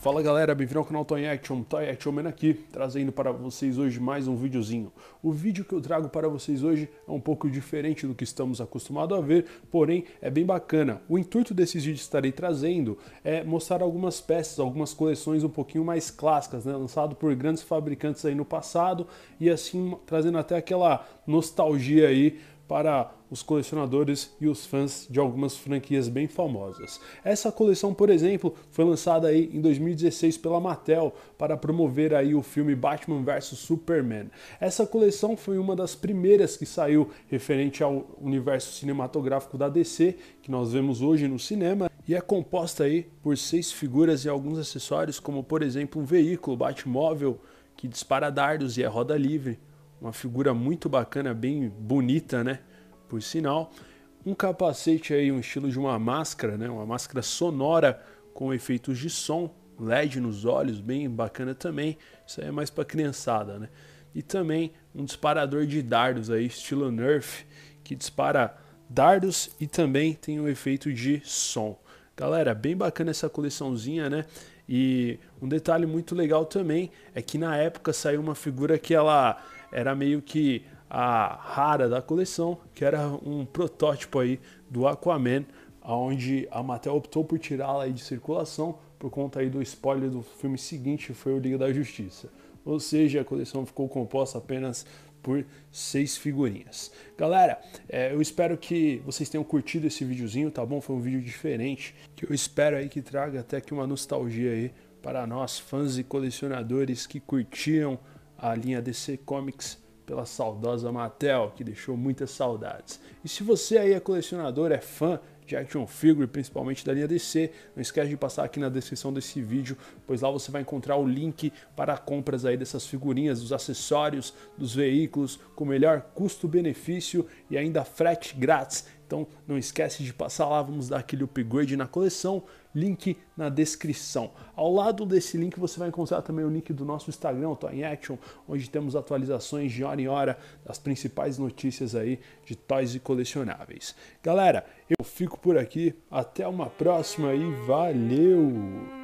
Fala galera, bem-vindo ao canal Toy Action, Toy Action Man aqui, trazendo para vocês hoje mais um videozinho. O vídeo que eu trago para vocês hoje é um pouco diferente do que estamos acostumados a ver, porém é bem bacana. O intuito desses vídeos que estarei trazendo é mostrar algumas peças, algumas coleções um pouquinho mais clássicas, né? lançado por grandes fabricantes aí no passado e assim trazendo até aquela nostalgia aí para os colecionadores e os fãs de algumas franquias bem famosas. Essa coleção, por exemplo, foi lançada aí em 2016 pela Mattel para promover aí o filme Batman vs Superman. Essa coleção foi uma das primeiras que saiu referente ao universo cinematográfico da DC, que nós vemos hoje no cinema, e é composta aí por seis figuras e alguns acessórios, como por exemplo um veículo, Batmóvel, que dispara dardos e é roda livre, uma figura muito bacana, bem bonita, né? Por sinal, um capacete aí, um estilo de uma máscara, né? Uma máscara sonora com efeitos de som, LED nos olhos, bem bacana também. Isso aí é mais para criançada, né? E também um disparador de dardos aí, estilo Nerf, que dispara dardos e também tem o um efeito de som. Galera, bem bacana essa coleçãozinha, né? E um detalhe muito legal também é que na época saiu uma figura que ela era meio que a rara da coleção, que era um protótipo aí do Aquaman, onde a Mattel optou por tirá-la de circulação por conta aí do spoiler do filme seguinte, foi o Liga da Justiça. Ou seja, a coleção ficou composta apenas por seis figurinhas. Galera, é, eu espero que vocês tenham curtido esse videozinho, tá bom? Foi um vídeo diferente, que eu espero aí que traga até que uma nostalgia aí para nós, fãs e colecionadores que curtiam a linha DC Comics pela saudosa Mattel, que deixou muitas saudades. E se você aí é colecionador, é fã de action figure, principalmente da linha DC, não esquece de passar aqui na descrição desse vídeo, pois lá você vai encontrar o link para compras aí dessas figurinhas, dos acessórios, dos veículos, com melhor custo-benefício e ainda frete grátis. Então não esquece de passar lá, vamos dar aquele upgrade na coleção, link na descrição. Ao lado desse link você vai encontrar também o link do nosso Instagram, Toy Action, onde temos atualizações de hora em hora das principais notícias aí de toys e colecionáveis. Galera, eu fico por aqui, até uma próxima e valeu!